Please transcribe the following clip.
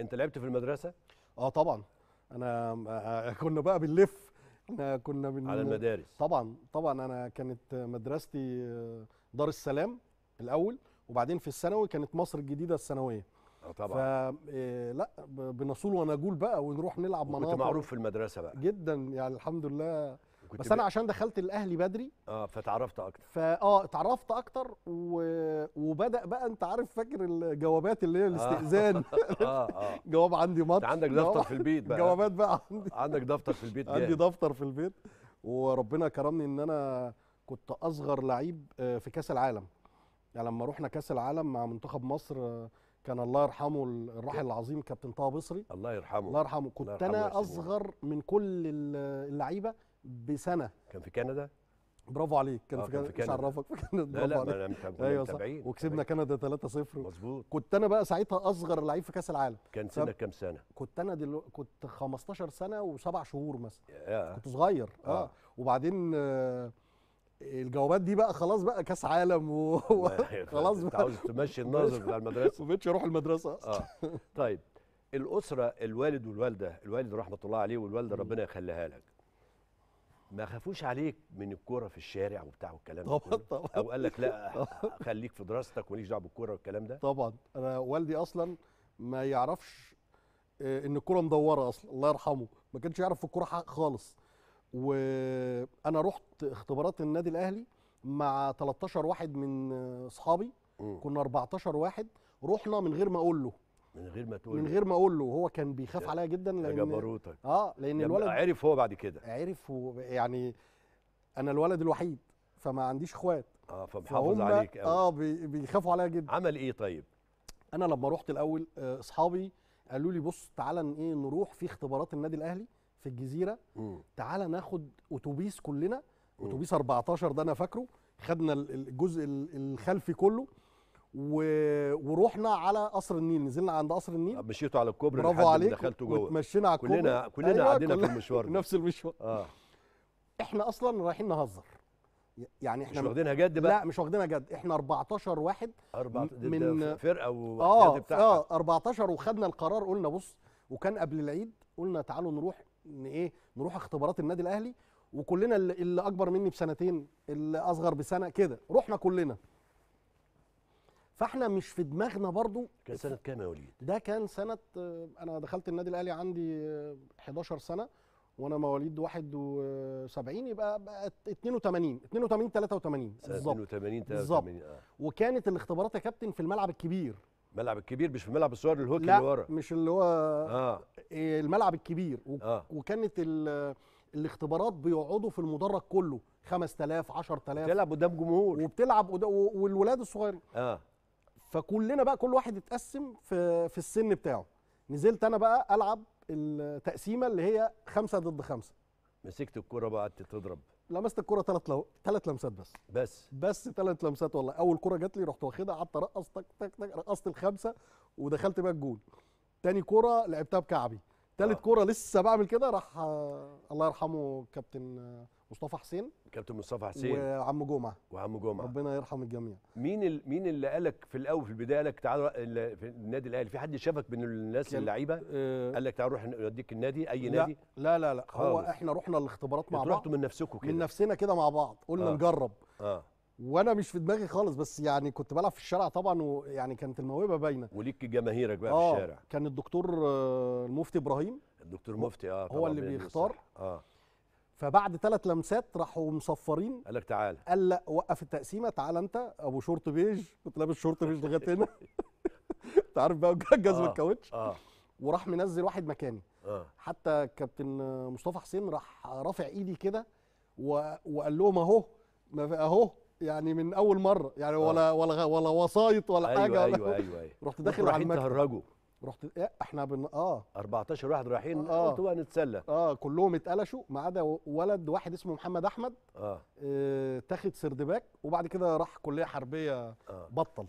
انت لعبت في المدرسه اه طبعا انا آه، كنا بقى بنلف احنا كنا بن... على المدارس طبعا طبعا انا كانت مدرستي آه، دار السلام الاول وبعدين في الثانوي كانت مصر الجديده الثانويه اه طبعا ف لا بنصول ونجول بقى ونروح نلعب مناطق كنت معروف في المدرسه بقى جدا يعني الحمد لله كنت بس انا عشان دخلت الاهلي بدري اه فتعرفت اكتر فاه اتعرفت اكتر و... وبدا بقى انت عارف فاكر الجوابات اللي هي آه. الاستئذان اه اه جواب عندي ماتش عندك دفتر في البيت بقى جوابات بقى عندي عندك دفتر في البيت عندي دفتر في البيت وربنا كرمني ان انا كنت اصغر لعيب آه، في كاس العالم يعني لما رحنا كاس العالم مع منتخب مصر آه، كان الله يرحمه الراحل العظيم كابتن طه بصري الله يرحمه الله يرحمه كنت الله يرحمه انا اصغر من كل اللعيبه بسنه كان في كندا برافو عليك كان آه، في كندا مش عرفك في كندا لا لا ما انا ايوه متابعين وكسبنا كندا 3-0 مظبوط كنت انا بقى ساعتها اصغر لعيب في كاس العالم كان سنه كام سنه؟ كنت انا دلو... كنت 15 سنه وسبع شهور مثلا آه. كنت صغير اه, آه. وبعدين آه الجوابات دي بقى خلاص بقى كاس عالم وخلاص يعني بقى عاوز تمشي الناظر بتاع المدرسه ما اروح المدرسه اه طيب الاسره الوالد والوالده الوالد رحمه الله عليه والوالده ربنا يخليها لك ما خافوش عليك من الكوره في الشارع وبتاع والكلام ده طبعا طبعا او قال لك لا خليك في دراستك وليش دعوه بالكوره والكلام ده طبعا انا والدي اصلا ما يعرفش آه، ان الكوره مدوره اصلا الله يرحمه ما كانش يعرف في الكوره خالص وانا رحت اختبارات النادي الاهلي مع 13 واحد من آه، اصحابي كنا 14 واحد رحنا من غير ما اقول له من غير ما تقول من غير ما اقول له وهو كان بيخاف عليا جدا لان جبروتك اه لان الولد عرف هو بعد كده عرف يعني انا الولد الوحيد فما عنديش اخوات اه فمحافظ عليك قوي اه بي... بيخافوا عليا جدا عمل ايه طيب انا لما رحت الاول آه، اصحابي قالوا لي بص تعالى ايه نروح في اختبارات النادي الاهلي في الجزيره تعالى ناخد اتوبيس كلنا اتوبيس 14 ده انا فاكره خدنا الجزء الخلفي كله و وروحنا على قصر النيل نزلنا عند قصر النيل مشيتوا على الكوبري برافو عليك دخلته جوه مشينا على الكوبري كلنا أيوة، كلنا أيوة قعدنا في المشوار نفس المشوار اه احنا اصلا رايحين نهزر يعني احنا مش واخدينها جد بقى لا مش واخدينها جد احنا 14 واحد أربعة من فرقه و اه اه 14 وخدنا القرار قلنا بص وكان قبل العيد قلنا تعالوا نروح ايه نروح اختبارات النادي الاهلي وكلنا اللي اكبر مني بسنتين اللي اصغر بسنه كده رحنا كلنا فاحنا مش في دماغنا برضو كان سنه كام يا وليد ده كان سنه انا دخلت النادي الاهلي عندي 11 سنه وانا مواليد 71 يبقى 82 82 83 بالظبط 82 83 اه وكانت الاختبارات يا كابتن في الملعب الكبير الملعب الكبير مش في ملعب الصغير الهوكي اللي ورا لا مش اللي هو آه. الملعب الكبير و... آه. وكانت الاختبارات بيقعدوا في المدرج كله 5000 10000 بتلعب قدام جمهور وبتلعب قدام والولاد الصغيرين آه. فكلنا بقى كل واحد اتقسم في في السن بتاعه نزلت انا بقى العب التقسيمه اللي هي خمسة ضد خمسة مسكت الكرة بقى قعدت تضرب لمست الكرة ثلاث لو... ثلاث لمسات بس بس بس ثلاث لمسات والله اول كرة جات لي رحت واخدها قعدت ارقص تك تك تك رقصت الخمسة ودخلت بقى الجول تاني كرة لعبتها بكعبي ثالث آه. كرة لسه بعمل كده راح الله يرحمه كابتن مصطفى حسين كابتن مصطفى حسين وعم جمعه وعم جمعه ربنا يرحم الجميع مين ال... مين اللي قالك في الاول في البدايه قالك تعال في النادي الاهلي في حد شافك من الناس كان... اللعيبه آه، قال لك تعال روح نوديك النادي اي لا نادي لا لا لا خالص. هو احنا رحنا الاختبارات مع بعض رحتوا من نفسكم كده من نفسنا كده مع بعض قلنا آه. نجرب اه وانا مش في دماغي خالص بس يعني كنت بلعب في الشارع طبعا ويعني كانت الموهبه باينه وليك جماهيرك بقى آه. في الشارع كان الدكتور آه، المفتي ابراهيم الدكتور مفتي اه هو اللي بيختار اه فبعد ثلاث لمسات راحوا مصفرين قال لك تعالى قال لا وقف التقسيمه تعالى انت ابو شورت بيج كنت لابس شورت بيج لغايه هنا انت عارف بقى آه. الكاوتش آه. وراح منزل واحد مكاني آه. حتى كابتن مصطفى حسين راح رافع ايدي كده و... وقال لهم اهو اهو يعني من اول مره يعني آه. ولا ولا ولا وسايط ولا أيوة حاجه أيوة ولا أيوة أيوة. رحت داخل على المكتب رحت إيه، احنا بن اه 14 واحد رايحين آه. قلت بقى نتسلى اه كلهم اتقلشوا ما عدا ولد واحد اسمه محمد احمد اه, آه تاخد سردباك وبعد كده راح كليه حربيه آه. بطل